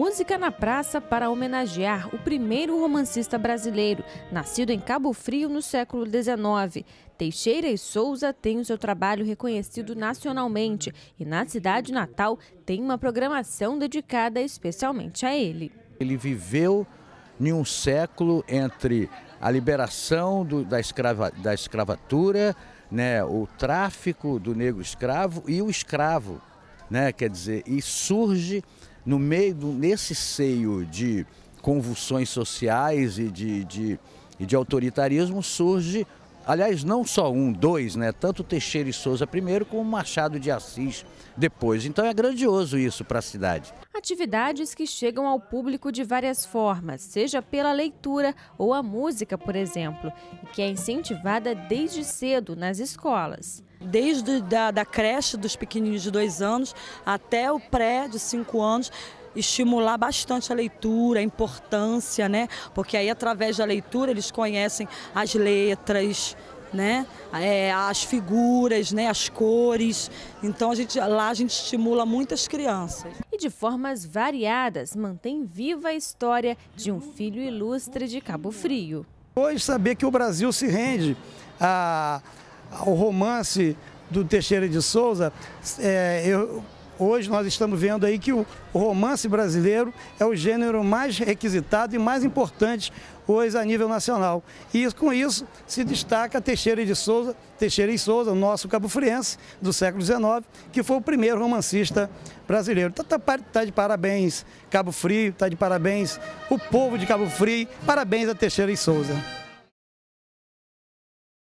Música na Praça para homenagear o primeiro romancista brasileiro, nascido em Cabo Frio no século XIX. Teixeira e Souza tem o seu trabalho reconhecido nacionalmente e na cidade natal tem uma programação dedicada especialmente a ele. Ele viveu em um século entre a liberação do, da, escrava, da escravatura, né, o tráfico do negro escravo e o escravo. Né, quer dizer, e surge no meio, nesse seio de convulsões sociais e de, de, e de autoritarismo surge, aliás, não só um, dois, né? Tanto Teixeira e Souza primeiro, como Machado de Assis depois. Então é grandioso isso para a cidade. Atividades que chegam ao público de várias formas, seja pela leitura ou a música, por exemplo, e que é incentivada desde cedo nas escolas. Desde da, da creche dos pequeninos de dois anos até o pré de cinco anos, estimular bastante a leitura, a importância, né? Porque aí através da leitura eles conhecem as letras, né? É, as figuras, né? as cores. Então a gente, lá a gente estimula muitas crianças. E de formas variadas, mantém viva a história de um filho ilustre de Cabo Frio. Hoje saber que o Brasil se rende a ao romance do Teixeira de Souza, é, eu, hoje nós estamos vendo aí que o romance brasileiro é o gênero mais requisitado e mais importante hoje a nível nacional. E com isso se destaca Teixeira de Souza, Teixeira e Souza, o nosso cabo-friense do século XIX, que foi o primeiro romancista brasileiro. Está tá, tá, de parabéns Cabo Frio, está de parabéns o povo de Cabo Frio, parabéns a Teixeira e Souza.